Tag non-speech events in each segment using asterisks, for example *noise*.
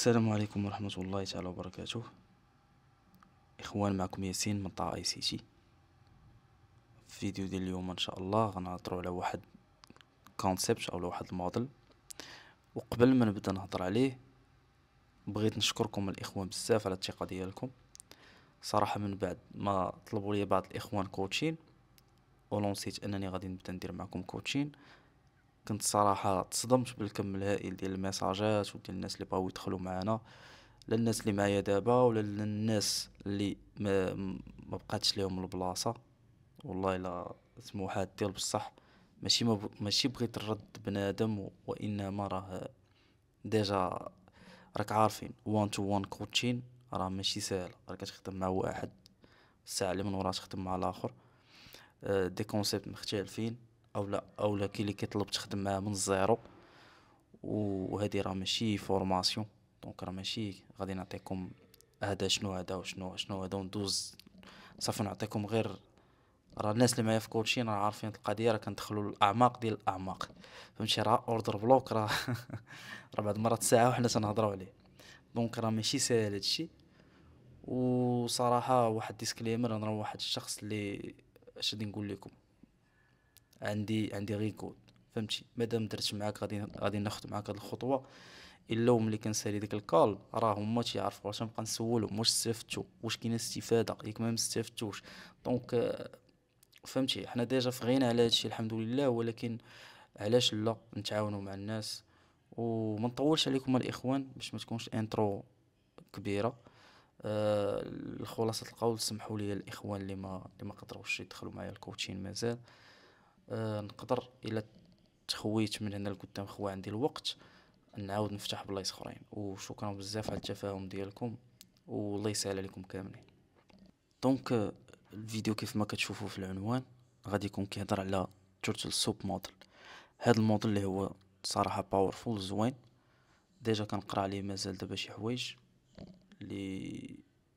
السلام عليكم ورحمة الله تعالى وبركاته إخوان معكم ياسين من طاقة اي سي تي في فيديو ديال اليوم إن شاء الله غنهضرو على واحد كونسيبت أو واحد الموديل وقبل ما نبدا نهضر عليه بغيت نشكركم الإخوان بزاف على الثقة ديالكم صراحة من بعد ما طلبوا لي بعض الإخوان كوتشين ولونسيت أنني غادي نبدا ندير معكم كوتشين كنت صراحة تصدمت بالكم الهائل ديال الميساجات وديال الناس اللي بغاو يدخلوا معنا لا الناس اللي معايا دابا ولا الناس اللي ما, ما بقاتش ليهم البلاصه والله الا سموحات ديال بصح ماشي ما ماشي بغيت نرد بنادم وانما راه ديجا راك عارفين وان تو وان كوتشين راه ماشي ساهل راه كتخدم مع واحد الساعه اللي من وراه تخدم مع الاخر آه، دي كونسيبت مختلفين او لا او لا كاين اللي كيطلب تخدم معاه من الزيرو وهذه راه ماشي فورماسيون دونك راه ماشي غادي نعطيكم هذا شنو هذا وشنو شنو هذا وندوز صافي نعطيكم غير راه الناس اللي معايا في كلشي راه عارفين القضيه راه كندخلوا الاعماق ديال الاعماق فهمتي راه اوردر بلوك راه *laughs* راه بعد مرات ساعه وحنا تنهضروا عليه دونك راه ماشي ساهل هادشي وصراحه واحد ديسكليمر انا واحد الشخص اللي اش غادي نقول لكم عندي عندي غير كود فهمتي مادام درت معاك غادي غادي ناخذ معاك هاد الخطوه الا ملي كنسالي ديك الكال راه هما تيعرفوا واش نبقى نسولهم واش استفدتوا واش كاينه استفاده ياك ما مستفدتوش دونك فهمتي حنا ديجا فغينا على هادشي الحمد لله ولكن علاش لا نتعاونوا مع الناس وما نطولش عليكم الاخوان باش ما تكونش انترو كبيره آه خلاصه القول سمحوا لي الاخوان اللي ما اللي ما قدروش يدخلوا معايا الكوتشين مازال آه، نقدر الا تخويت من هنا لقدام خوا عندي الوقت نعاود نفتح بلايص اخرين وشكرا بزاف على التفاهم ديالكم والله يسهل عليكم كاملين دونك الفيديو كيف ما كتشوفوا في العنوان غادي يكون كيهضر على تورتل سوب موديل هذا الموديل اللي هو صراحه باورفول زوين ديجا كنقرا عليه مازال دابا شي حوايج اللي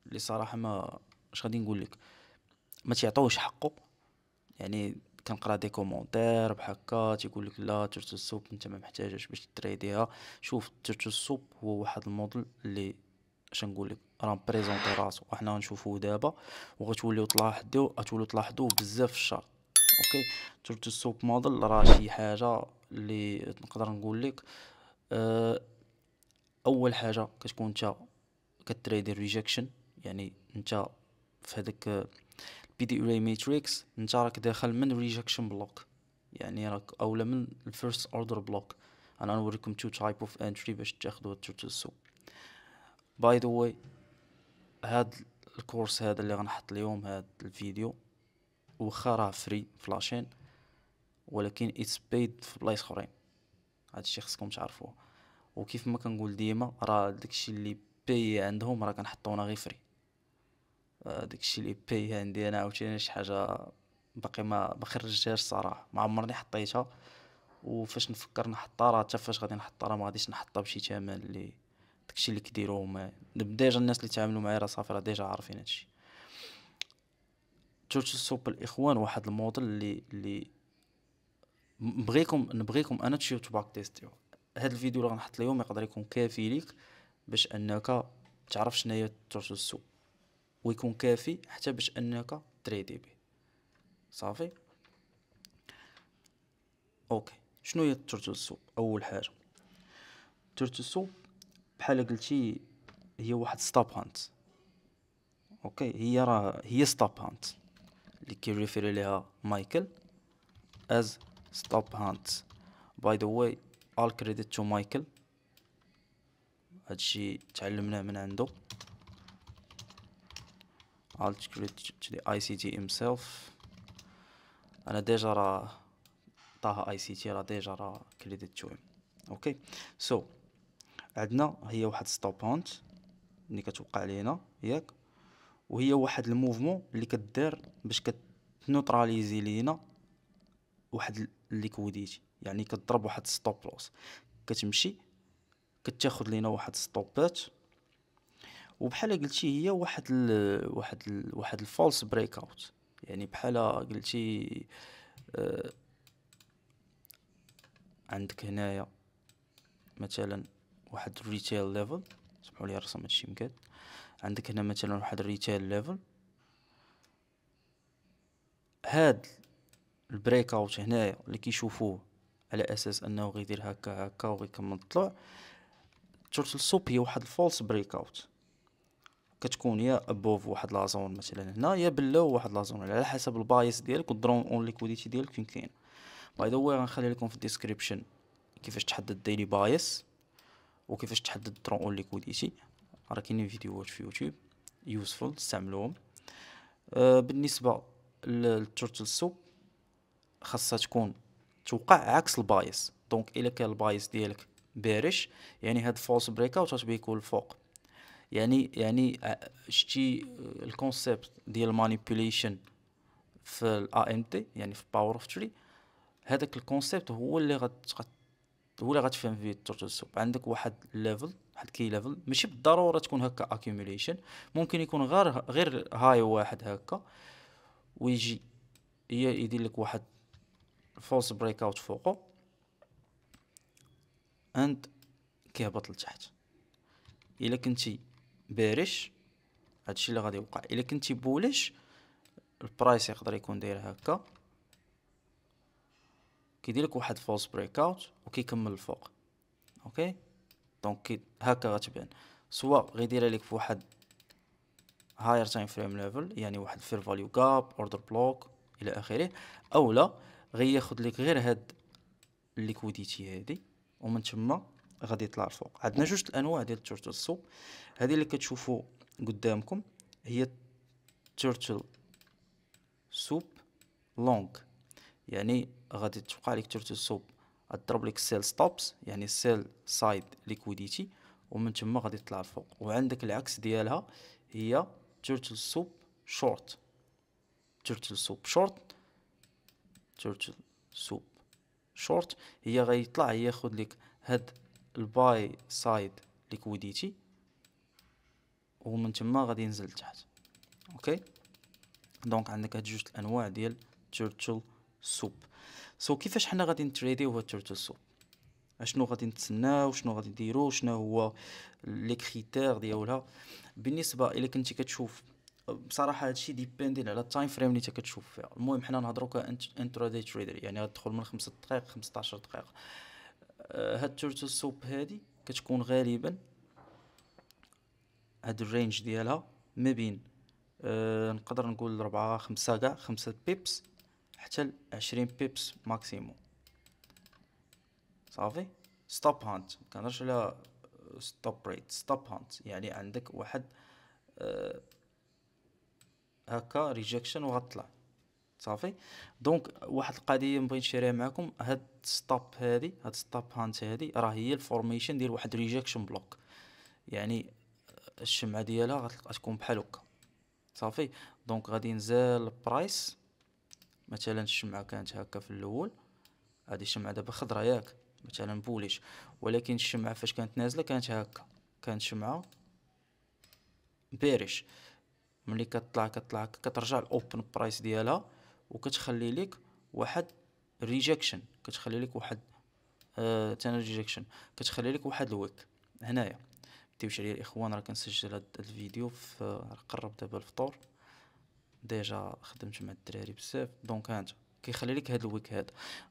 لي صراحه ما اش غادي نقول لك ما تيعطوش حقه يعني كنقرا دي كومونتير بحال هكا تيقول لك لا تيرتو سوب انت ما محتاجاش باش تريديها شوف تيرتو سوب هو واحد الموديل اللي اش نقول لك راه بريزونتي راسو وحنا غنشوفوه دابا وغتوليو تلاحظوا غتوليو تلاحظوه بزاف في الشهر اوكي تيرتو سوب موديل راه شي حاجه اللي نقدر نقول لك أه اول حاجه كتكون انت كتريدي ريجكشن يعني انت في هذاك بي دي اري ماتريكس انت راك داخل من ريجكشن بلوك يعني راك اولا من الفيرست اوردر بلوك انا نوريكم تو تايب اوف انتري باش تاخذوها تدرسوا باي ذا واي هاد الكورس هذا اللي غنحط اليوم هاد الفيديو واخا راه فري فلاشين ولكن اتس بيد في بلايص اخرين هادشي خصكم تعرفوه وكيف ما كنقول ديما راه داكشي اللي باي عندهم راه كنحطونا غير فري داكشي لي باي عندي انا عاوتاني شي حاجه باقي ما ما خرجتهاش صراحه ما عمرني حطيتها وفاش نفكر نحطها راه حتى فاش غادي نحطها راه ما غاديش نحطها بشي ثمن اللي داكشي اللي كيديروه هما ديجا الناس اللي تعاملوا معايا راه صافي راه ديجا عارفين هادشي تشرشل سوب الاخوان واحد الموديل اللي اللي نبغيكم نبغيكم انا تشيو تباك تيستيو هاد الفيديو اللي غنحط ليهم يقدر يكون كافي ليك باش انك تعرف شناهي تشرشل سوب ويكون كافي حتى باش انك تريدي به صافي اوكي شنو هي التورتو السوب اول حاجه التورتو السوب بحال قلتي هي واحد ستوب هانت اوكي هي راه هي ستوب هانت اللي كيريفيري ليها مايكل از ستوب هانت باي ذا واي all credit to مايكل هادشي تعلمناه من عنده I'll create the ICT himself انا ديجا راه طه اي سي تي راه ديجا راه كريديت تو اوكي سو عندنا هي واحد ستوب هانت اللي كتوقع علينا ياك وهي واحد الموفمون اللي كدير باش كتنوتراليزي لينا واحد الليكويديتي يعني كضرب واحد ستوب لوس كتمشي كتاخد لينا واحد ستوبات وبحال قلتي هي واحد الـ واحد الـ واحد الفولس بريك اوت يعني بحال قلتي آه عندك هنايا مثلا واحد الريتيل ليفل سمحوا لي الرسم هادشي مقاد عندك هنا مثلا واحد الريتيل ليفل هاد البريك اوت هنايا اللي كيشوفوه على اساس انه غيدير هكا هكا وغيكمل الطلوع تورتل سوب هي واحد الفولس بريك اوت كتكون يا ابوف واحد لازون مثلا هنا يا بلو واحد لازون على حسب البايس ديالك والدرون اون ليكويديتي ديالك فين كاين باي ذا واي غنخلي لكم في الديسكريبشن كيفاش تحدد ديلي بايس وكيفاش تحدد الدرون اون ليكويديتي راه كاينين فيديوهات في يوتيوب يوسفول استعملوهم آه، بالنسبه للتورتل سوب خاصها تكون توقع عكس البايس دونك الا كان البايس ديالك بارش يعني هاد فولس بريك اوت غتبقى يكون الفوق يعني يعني آه، شتي آه، الكونسيبت ديال المانيبيليشن في الاي ام تي يعني في باور اوف تري هذاك الكونسيبت هو اللي غت هو اللي غتفهم فيه التورتل سوب عندك واحد ليفل واحد كي ليفل ماشي بالضروره تكون هكا اكيوميليشن ممكن يكون غير غير هاي واحد هكا ويجي يدير لك واحد فولس بريك اوت فوقو اند كيهبط لتحت الا كنتي بارش هادشي اللي غادي يوقع الا كنتي بولش البرايس يقدر يكون داير هكا كيدير لك واحد فولس بريك اوت وكيكمل الفوق اوكي دونك هكا غتبان سواء غيديرها لك في واحد هاير تايم فريم ليفل يعني واحد فير فاليو كاب اوردر بلوك الى اخره اولا غياخذ لك غير هاد الليكويديتي هادي ومن تما غادي يطلع الفوق عندنا جوج الانواع ديال التورتل سوب هذه اللي كتشوفوا قدامكم هي تورتل سوب لونغ يعني غادي توقع لك تورتل سوب تضرب لك السيل ستوبس يعني السيل سايد ليكويديتي ومن تما غادي تطلع الفوق وعندك العكس ديالها هي تورتل سوب شورت تورتل سوب شورت تورتل سوب شورت هي غيطلع ياخد لك هاد الباي سايد ليكويديتي ومن تما غادي ينزل لتحت اوكي دونك عندك هاد جوج الانواع ديال تيرتل سوب سو so, كيفاش حنا غادي نتريديو هاد تيرتل سوب اشنو غادي نتسناو شنو غادي نديرو شنو هو لي كريتير ديالها بالنسبه الى كنتي كتشوف بصراحه هادشي ديبيندي على التايم فريم اللي انت كتشوف فيها المهم حنا نهضروا دي تريدر يعني غتدخل من 5 دقائق 15 دقيقه آه، هاد التورتل سوب هادي كتكون غالبا هاد الرينج ديالها ما بين أه نقدر نقول ربعة خمسة كاع خمسة بيبس حتى عشرين بيبس ماكسيموم صافي ستوب هانت مكنهضرش على ستوب ريت ستوب هانت يعني عندك واحد أه هكا ريجكشن وغطلع صافي دونك واحد القضيه نبغي نشاريها معكم هاد ستوب هادي هاد ستوب هانت هادي راه هي الفورميشن ديال واحد ريجكشن بلوك يعني الشمعه ديالها تكون بحال هكا صافي دونك غادي نزال البرايس مثلا الشمعه كانت هكا في الاول هذه الشمعه دابا خضرا ياك مثلا بوليش ولكن الشمعه فاش كانت نازله كانت هكا كانت شمعه بيرش ملي كطلع كطلع كترجع الاوبن برايس ديالها وكتخلي لك واحد ريجكشن كتخلي لك واحد آه تانا ريجكشن كتخلي لك واحد الويك هنايا متيوش عليا الاخوان راه كنسجل هاد الفيديو في قرب دابا الفطور ديجا خدمت مع الدراري بزاف دونك هانت كيخلي لك هاد الويك هذا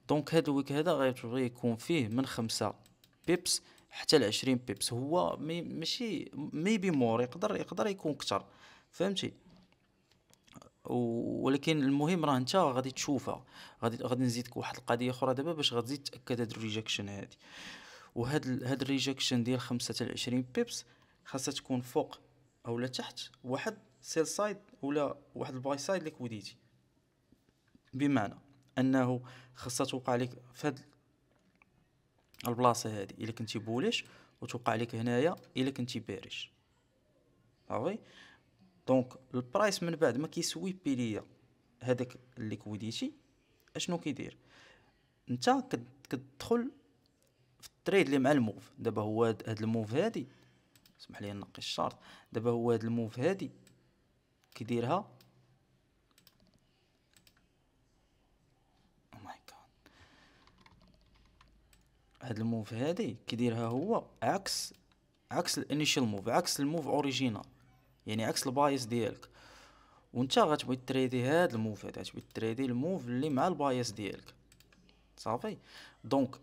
دونك هاد الويك هذا غيبغي يكون فيه من خمسة بيبس حتى لعشرين بيبس هو مي ماشي ميبي مور يقدر يقدر يكون كتر فهمتي ولكن المهم راه انت غادي تشوفها غادي غادي نزيدك واحد القضيه اخرى دابا باش غادي تاكد هاد الريجكشن هادي وهاد هاد الريجكشن ديال 25 بيبس خاصها تكون فوق اولا تحت واحد سيل سايد ولا واحد الباي سايد ليكويديتي بمعنى انه خاصها توقع لك في هاد البلاصه هادي الا كنتي بوليش وتوقع لك هنايا الا كنتي باريش صافي دونك البرايس من بعد ما كيسوي بي ليا هذاك ليكويديتي اشنو كيدير انت كتدخل في التريد اللي مع الموف دابا هو هاد الموف هادي اسمح لي نقي الشارت دابا هو هاد الموف هادي كيديرها oh هاد الموف هادي كيديرها هو عكس عكس الانيشال موف عكس الموف اوريجينال يعني عكس البايس ديالك وانت غتبغي تريدي هاد الموف هذا غتبغي تريدي الموف اللي مع البايس ديالك صافي دونك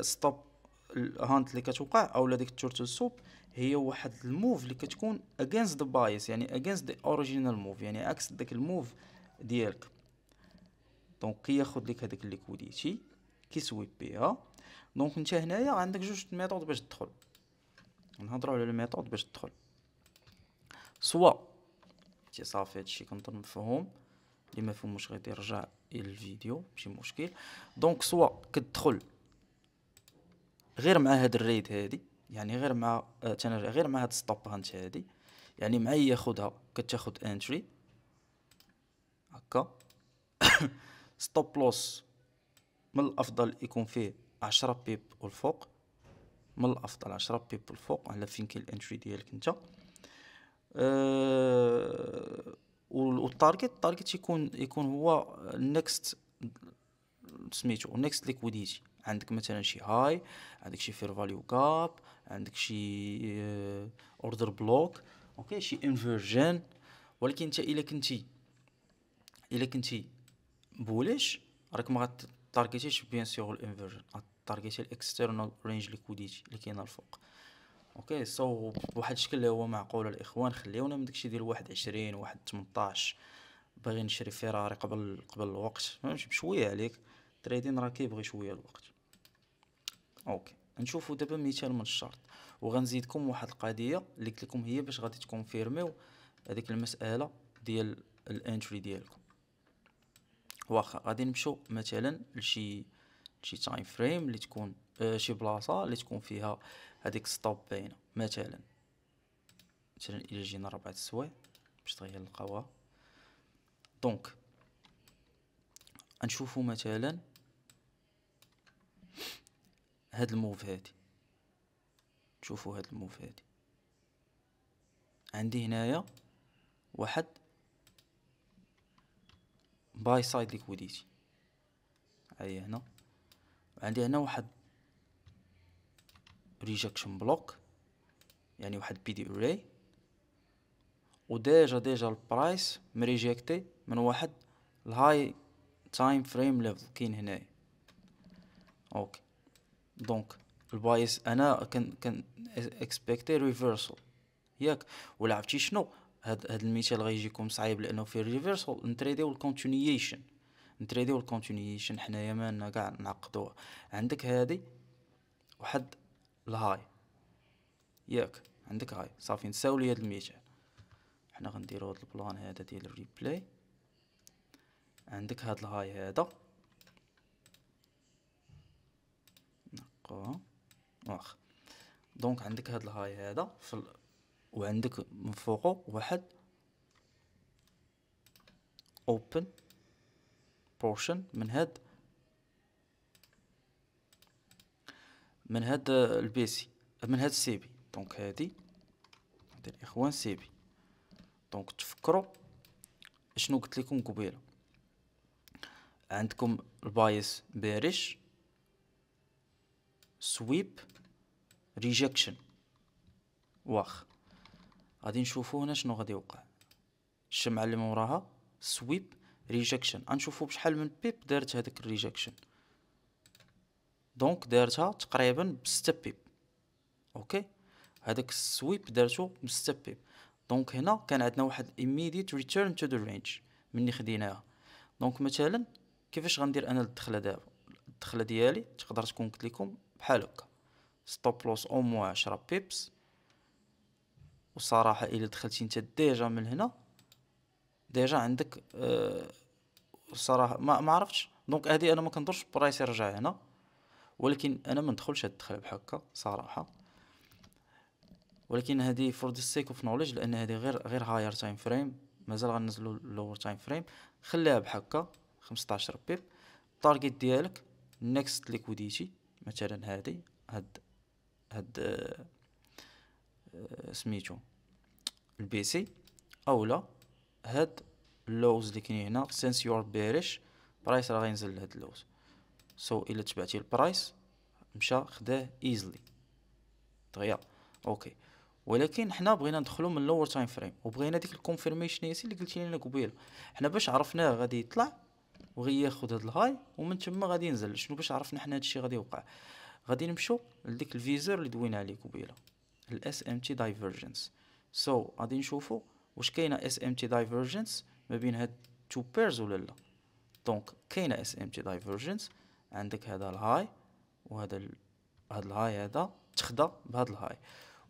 ستوب آه، الهانت اللي كتوقع اولا ديك التورتل سوب هي واحد الموف اللي كتكون اغينست ذا بايس يعني اغينست ذا اوريجينال موف يعني عكس داك الموف ديالك دونك كياخد لك هذاك الليكويديتي كيسوي بها دونك انت هنايا عندك جوج ميثود باش تدخل نهضروا على الميثود باش تدخل سوا تي صافي هادشي كنظن مفهوم اللي فهموش غادي يرجع الى الفيديو ماشي مشكل دونك سوا كتدخل غير مع هاد الريد هادي يعني غير مع آه، تنرجع غير مع هاد ستوب هانت هادي يعني معايا ياخدها كتاخد انتري هكا ستوب *coughs* لوس من الافضل يكون فيه عشرة بيب والفوق من الافضل عشرة بيب والفوق على فين كاين الانتري ديالك انت آه، والتارجت التارجت يكون يكون هو النكست سميتو نكست ليكويديتي عندك مثلا شي هاي عندك شي فير فاليو كاب عندك شي اوردر آه، بلوك اوكي شي انفيرجن ولكن انت الا كنتي الا كنتي بولش راك ما غاتارجيتيش بيان سيغ الانفيرجن غاتارجيتي الاكسترنال رينج ليكويديتي اللي كاينه الفوق اوكي سو بواحد الشكل اللي هو معقول الاخوان خليونا من داكشي ديال واحد عشرين واحد تمنطاش باغي نشري فيراري قبل قبل الوقت فهمتي بشويه عليك تريدين راه كيبغي شويه الوقت اوكي نشوفوا دابا مثال من الشرط وغنزيدكم واحد القضيه اللي قلت لكم هي باش غادي تكونفيرميو هذيك المساله ديال الانتري ديالكم واخا غادي نمشيو مثلا لشي شي تايم فريم اللي تكون آه شي بلاصه اللي تكون فيها هذيك ستوب باينه مثلا مثلا الى جينا ربعة السوايع باش تغير نلقاوها دونك نشوفو مثلا هاد الموف هادي شوفوا هاد الموف هادي عندي هنايا واحد باي سايد ليكويديتي هيا هنا عندي هنا واحد ريجكشن بلوك يعني واحد بي دي اوري وديجا ديجا البرايس مريجيكتي من واحد الهاي تايم فريم ليفل كاين هنايا اوكي دونك البايس انا كان كان اكسبكتي ريفرسال ياك ولا عرفتي شنو هاد هاد المثال غيجيكم صعيب لانه في الريفرسال نتريديو الكونتينيشن نتريديو الكونتينيشن حنايا مالنا كاع نعقدوها عندك هادي واحد الهاي ياك عندك هاي صافي نساو لي هاد المثال حنا غنديرو هاد البلان هذا ديال الريبلاي عندك هاد الهاي هذا نقو واخ دونك عندك هاد الهاي هذا في ال... وعندك من فوقو واحد اوبن بورشن من هاد من هاد البيسي من هاد السيبي دونك هادي هاد الاخوان سيبي دونك تفكروا شنو قلت لكم قبيله عندكم البايس بارش سويب ريجكشن واخ غادي نشوفو هنا شنو غادي يوقع الشمعه اللي من وراها سويب ريجكشن غنشوفو بشحال من بيب دارت هاداك الريجكشن دونك دارتها تقريبا بستة بيب اوكي هذاك السويب دارتو بستة بيب دونك هنا كان عندنا واحد immediate return to the range مني خديناها دونك مثلا كيفاش غندير انا الدخله دابا الدخله ديالي تقدر تكون قلت لكم بحال هكا ستوب لوس او موا عشرة بيبس وصراحه الى دخلتي انت ديجا من هنا ديجا عندك أه صراحه ما عرفتش دونك هذه انا ما كندورش برايس يرجع هنا ولكن انا ما ندخلش هاد الدخله هكا صراحه ولكن هذه فور ذا سيك اوف نوليدج لان هذه غير غير هاير تايم فريم مازال غنزلو لور تايم فريم خليها بحكا 15 بيب التارجت ديالك نيكست ليكويديتي مثلا هذه هاد هاد آه، سميتو البي سي اولا هاد اللوز اللي كاين هنا سينس يور بيريش برايس راه غينزل لهاد اللوز سو الا تبعتي البرايس مشى خداه ايزلي دغيا اوكي ولكن حنا بغينا ندخلو من اللور تايم فريم وبغينا ديك الكونفيرميشن ياسين اللي قلتي لنا قبيله حنا باش عرفناه غادي يطلع ياخذ هاد الهاي ومن تما غادي ينزل شنو باش عرفنا حنا هادشي غادي يوقع غادي نمشو لديك الفيزور اللي دوينا عليه قبيله الاس ام تي دايفرجنس سو غادي نشوفو واش كاينه اس ام تي دايفرجنس ما بين هاد تو بيرز ولا لا دونك كاينه اس ام تي دايفرجنس عندك هذا الهاي وهذا ال... هذا الهاي هذا تخدا بهذا الهاي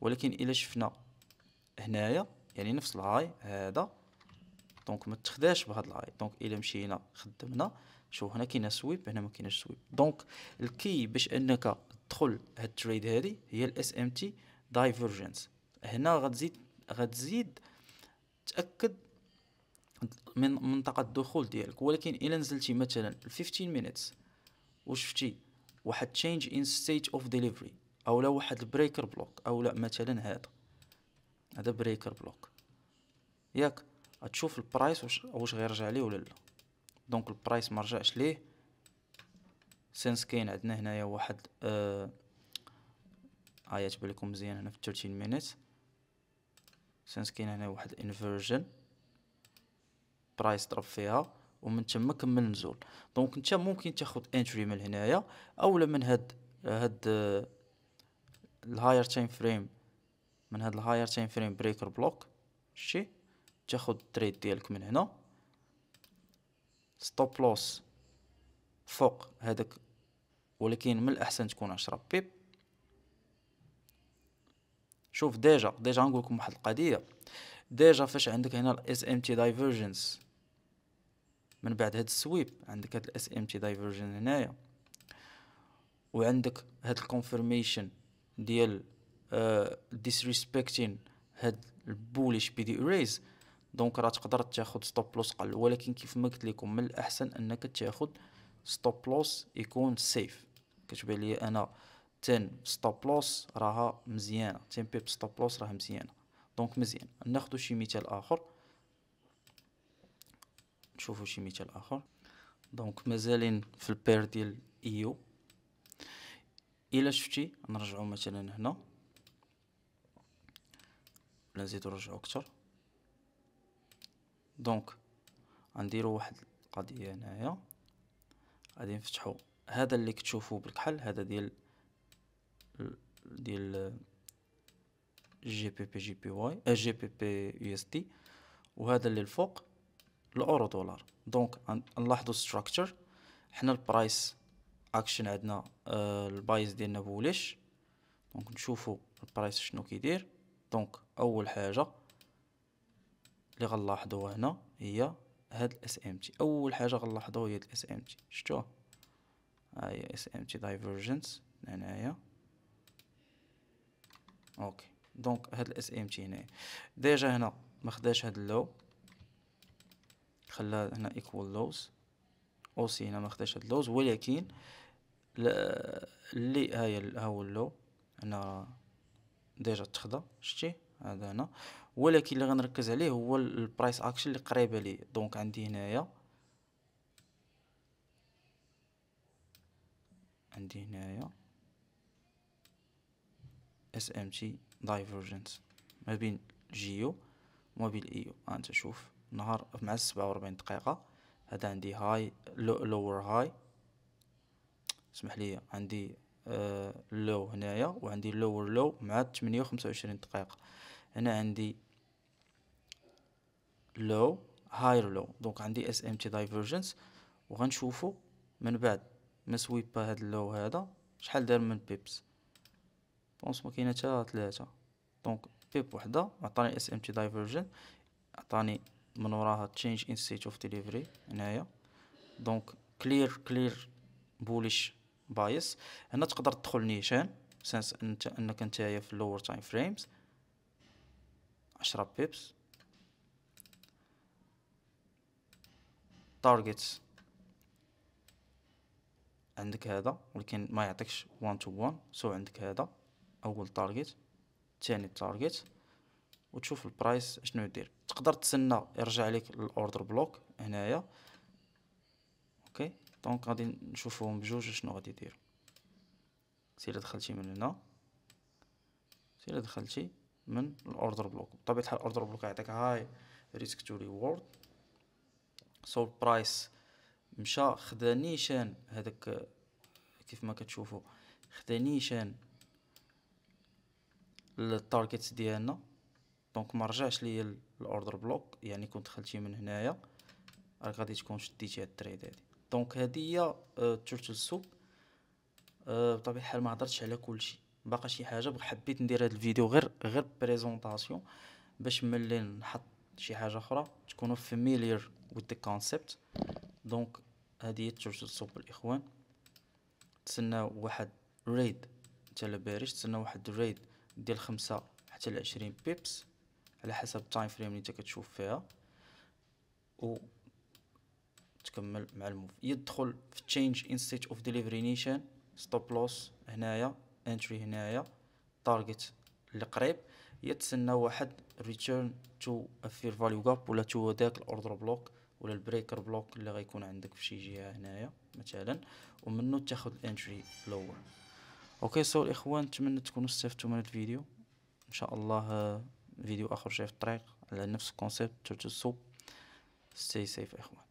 ولكن الا شفنا هنايا يعني نفس الهاي هذا دونك ما تخداش بهذا الهاي دونك الا مشينا خدمنا شوف هنا كاينه سويب هنا ما كاينش سويب دونك الكي باش انك تدخل هاد التريد هادي هي الاس ام تي دايفرجنس هنا غتزيد غتزيد تاكد من منطقه الدخول ديالك ولكن الا نزلتي مثلا 15 مينيتس وشفتي واحد تشينج ان ستيت اوف ديليفري او لا واحد بريكر بلوك او لا مثلا هذا هذا بريكر بلوك ياك غتشوف البرايس واش واش غيرجع ليه ولا لا دونك البرايس ما رجعش ليه سينس كاين عندنا هنايا واحد آه هاي تبان لكم مزيان هنا في 30 مينيت سينس كاين هنا واحد انفيرجن برايس ضرب فيها ومن تما كمل نزول دونك انت ممكن تاخد انتري من هنايا اولا من هاد هاد الهاير تايم فريم من هاد الهاير تايم فريم بريكر بلوك شي تاخد التريد ديالك من هنا ستوب لوس فوق هذاك ولكن من الاحسن تكون عشرة بيب شوف ديجا ديجا نقول لكم واحد القضيه ديجا فاش عندك هنا الاس ام تي دايفرجنس من بعد هاد السويب عندك هاد الاس ام تي دايفرجن هنايا وعندك هاد الكونفيرميشن ديال ديسريسبكتين آه، هاد البوليش بي دي اريز دونك راه تقدر تاخد ستوب لوس قل ولكن كيف ما قلت لكم من الاحسن انك تاخد ستوب لوس يكون سيف كتبان لي انا 10 ستوب لوس راها مزيانه 10 بيب ستوب لوس راها مزيانه دونك مزيان ناخذ شي مثال اخر نشوفو شي مثال اخر دونك مازالين في البير ديال ايو الا شفتي نرجعو مثلا هنا ولا نزيدو نرجعو اكثر دونك غنديروا واحد القضيه هنايا غادي نفتحو هذا اللي كتشوفوا بالكحل هذا ديال ديال جي بي بي جي بي واي آه، جي بي بي يو اس تي وهذا اللي الفوق الاورو دولار دونك نلاحظوا ستراكشر حنا البرايس اكشن عندنا آه البايز ديالنا بوليش دونك نشوفوا البرايس شنو كيدير دونك اول حاجه اللي غنلاحظوها هنا هي هاد الاس ام تي اول حاجه غنلاحظوها هي الاس ام تي شفتوها ها هي اس ام تي دايفرجنس هنايا اوكي دونك هاد الاس ام تي هنايا ديجا هنا خداش هاد اللو خلاه هنا ايكوال لوز او سي هنا ما خداش هاد لوز ولكن اللي ها هو اللو هنا ديجا تخدا شتي هذا هنا ولكن اللي غنركز عليه هو البرايس اكشن اللي قريبه لي دونك عندي هنايا عندي هنايا اس ام تي دايفرجنس ما بين جيو وما بين e ايو انت شوف نهار مع السبعة وربعين دقيقة هذا عندي هاي لو لور هاي اسمح لي عندي لو آه، لو هنايا وعندي لور لو مع تمنية وخمسة وعشرين دقيقة هنا عندي لو هاير لو دونك عندي اس ام تي دايفرجنس وغنشوفو من بعد ما سويبا هاد اللو هذا شحال دار من بيبس بونس ما كاينه حتى ثلاثه دونك بيب وحده عطاني اس ام تي دايفرجن عطاني من وراها تشينج ان سيت اوف ديليفري هنايا دونك كلير كلير بوليش بايس هنا تقدر تدخل نيشان سانس انت انك نتايا في اللور تايم فريمز عشرة بيبس تارجت عندك هذا ولكن ما يعطيكش 1 تو 1 سو عندك هذا اول تارجت ثاني تارجت وتشوف البرايس شنو يدير تقدر تسنى يرجع لك الاوردر بلوك هنايا اوكي دونك غادي نشوفهم بجوج شنو غادي يدير سير دخلتي من هنا سير دخلتي من الاوردر بلوك بطبيعه الحال الاوردر بلوك يعطيك هاي ريسك تو ريورد سو برايس مشى خدا نيشان هذاك كيف ما كتشوفوا خدا نيشان للتارجتس ديالنا دونك euh, euh, ما رجعش ليا الاوردر بلوك يعني كون دخلتي من هنايا راك غادي تكون شديتي هاد التريد هادي دونك هادي هي التورتل سوب بطبيعه الحال ما هضرتش على كلشي باقا شي حاجه حبيت ندير هاد الفيديو غير غير بريزونطاسيون باش ملي نحط شي حاجه اخرى تكونوا فاميليير وذ ذا كونسيبت دونك هادي هي التورتل سوب الاخوان تسناو واحد ريد حتى لباريش تسناو واحد ريد ديال خمسة حتى لعشرين بيبس على حسب التايم فريم اللي انت كتشوف فيها و تكمل مع الموف يدخل في تشينج ان ستيت اوف ديليفري نيشن ستوب لوس هنايا انتري هنايا تارجت اللي قريب يتسنى واحد ريتيرن تو افير فاليو جاب ولا تو داك الاوردر بلوك ولا البريكر بلوك اللي غيكون عندك في شي جهه هنايا مثلا ومنو تاخد الانتري لور اوكي سو الاخوان نتمنى تكونوا استفدتوا من الفيديو ان شاء الله فيديو اخر جاي في الطريق على نفس الكونسيبت ترجو الصوب ستي سيف اخوان